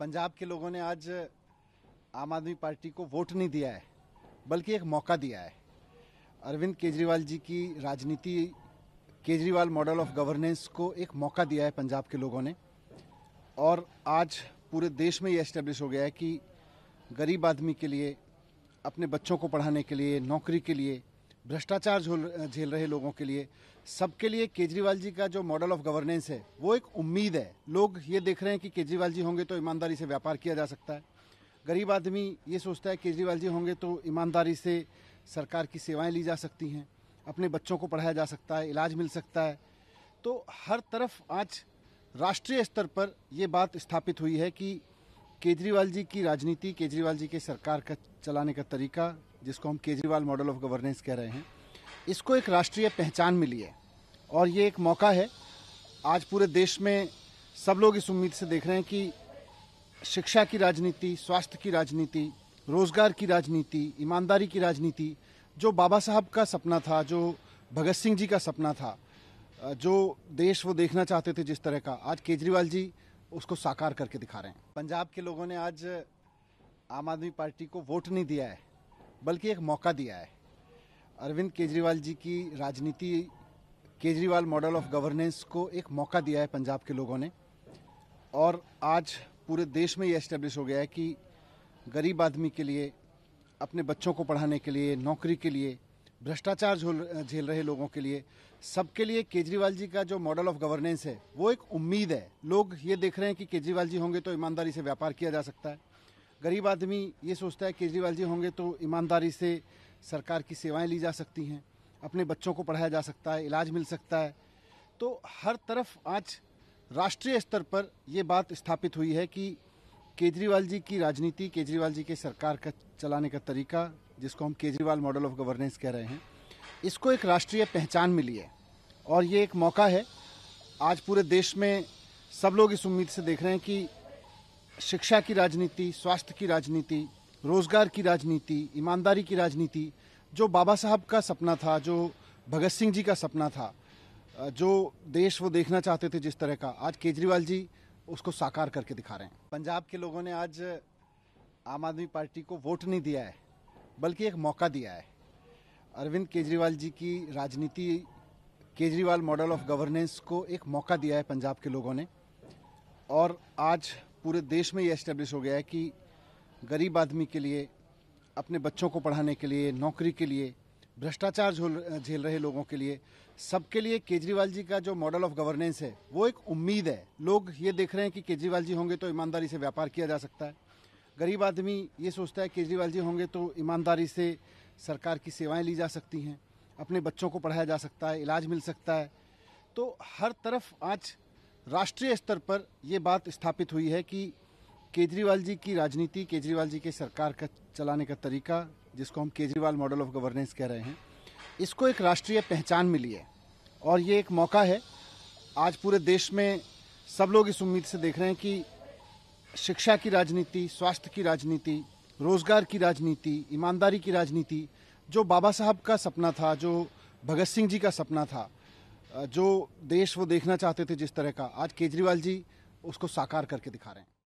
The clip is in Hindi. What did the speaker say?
पंजाब के लोगों ने आज आम आदमी पार्टी को वोट नहीं दिया है बल्कि एक मौका दिया है अरविंद केजरीवाल जी की राजनीति केजरीवाल मॉडल ऑफ गवर्नेंस को एक मौका दिया है पंजाब के लोगों ने और आज पूरे देश में ये इस्टेब्लिश हो गया है कि गरीब आदमी के लिए अपने बच्चों को पढ़ाने के लिए नौकरी के लिए भ्रष्टाचार झेल रहे लोगों के लिए सबके लिए केजरीवाल जी का जो मॉडल ऑफ गवर्नेंस है वो एक उम्मीद है लोग ये देख रहे हैं कि केजरीवाल जी होंगे तो ईमानदारी से व्यापार किया जा सकता है गरीब आदमी ये सोचता है केजरीवाल जी होंगे तो ईमानदारी से सरकार की सेवाएं ली जा सकती हैं अपने बच्चों को पढ़ाया जा सकता है इलाज मिल सकता है तो हर तरफ आज राष्ट्रीय स्तर पर ये बात स्थापित हुई है कि केजरीवाल जी की राजनीति केजरीवाल जी के सरकार का चलाने का तरीका जिसको हम केजरीवाल मॉडल ऑफ गवर्नेंस कह रहे हैं इसको एक राष्ट्रीय पहचान मिली है और ये एक मौका है आज पूरे देश में सब लोग इस उम्मीद से देख रहे हैं कि शिक्षा की राजनीति स्वास्थ्य की राजनीति रोजगार की राजनीति ईमानदारी की राजनीति जो बाबा साहब का सपना था जो भगत सिंह जी का सपना था जो देश वो देखना चाहते थे जिस तरह का आज केजरीवाल जी उसको साकार करके दिखा रहे हैं पंजाब के लोगों ने आज आम आदमी पार्टी को वोट नहीं दिया है बल्कि एक मौका दिया है अरविंद केजरीवाल जी की राजनीति केजरीवाल मॉडल ऑफ गवर्नेंस को एक मौका दिया है पंजाब के लोगों ने और आज पूरे देश में ये इस्टेब्लिश हो गया है कि गरीब आदमी के लिए अपने बच्चों को पढ़ाने के लिए नौकरी के लिए भ्रष्टाचार झेल रहे लोगों के लिए सबके लिए केजरीवाल जी का जो मॉडल ऑफ गवर्नेंस है वो एक उम्मीद है लोग ये देख रहे हैं कि केजरीवाल जी होंगे तो ईमानदारी से व्यापार किया जा सकता है गरीब आदमी ये सोचता है केजरीवाल जी होंगे तो ईमानदारी से सरकार की सेवाएं ली जा सकती हैं अपने बच्चों को पढ़ाया जा सकता है इलाज मिल सकता है तो हर तरफ आज राष्ट्रीय स्तर पर ये बात स्थापित हुई है कि केजरीवाल जी की राजनीति केजरीवाल जी के सरकार का चलाने का तरीका जिसको हम केजरीवाल मॉडल ऑफ गवर्नेंस कह रहे हैं इसको एक राष्ट्रीय पहचान मिली है और ये एक मौका है आज पूरे देश में सब लोग इस उम्मीद से देख रहे हैं कि शिक्षा की राजनीति स्वास्थ्य की राजनीति रोजगार की राजनीति ईमानदारी की राजनीति जो बाबा साहब का सपना था जो भगत सिंह जी का सपना था जो देश वो देखना चाहते थे जिस तरह का आज केजरीवाल जी उसको साकार करके दिखा रहे हैं पंजाब के लोगों ने आज आम आदमी पार्टी को वोट नहीं दिया है बल्कि एक मौका दिया है अरविंद केजरीवाल जी की राजनीति केजरीवाल मॉडल ऑफ गवर्नेंस को एक मौका दिया है पंजाब के लोगों ने और आज पूरे देश में ये इस्टेब्लिश हो गया है कि गरीब आदमी के लिए अपने बच्चों को पढ़ाने के लिए नौकरी के लिए भ्रष्टाचार झेल रहे लोगों के लिए सबके लिए केजरीवाल जी का जो मॉडल ऑफ गवर्नेंस है वो एक उम्मीद है लोग ये देख रहे हैं कि केजरीवाल जी होंगे तो ईमानदारी से व्यापार किया जा सकता है गरीब आदमी ये सोचता है केजरीवाल जी होंगे तो ईमानदारी से सरकार की सेवाएं ली जा सकती हैं अपने बच्चों को पढ़ाया जा सकता है इलाज मिल सकता है तो हर तरफ आज राष्ट्रीय स्तर पर ये बात स्थापित हुई है कि केजरीवाल जी की राजनीति केजरीवाल जी के सरकार का चलाने का तरीका जिसको हम केजरीवाल मॉडल ऑफ गवर्नेंस कह रहे हैं इसको एक राष्ट्रीय पहचान मिली है और ये एक मौका है आज पूरे देश में सब लोग इस उम्मीद से देख रहे हैं कि शिक्षा की राजनीति स्वास्थ्य की राजनीति रोजगार की राजनीति ईमानदारी की राजनीति जो बाबा साहब का सपना था जो भगत सिंह जी का सपना था जो देश वो देखना चाहते थे जिस तरह का आज केजरीवाल जी उसको साकार करके दिखा रहे हैं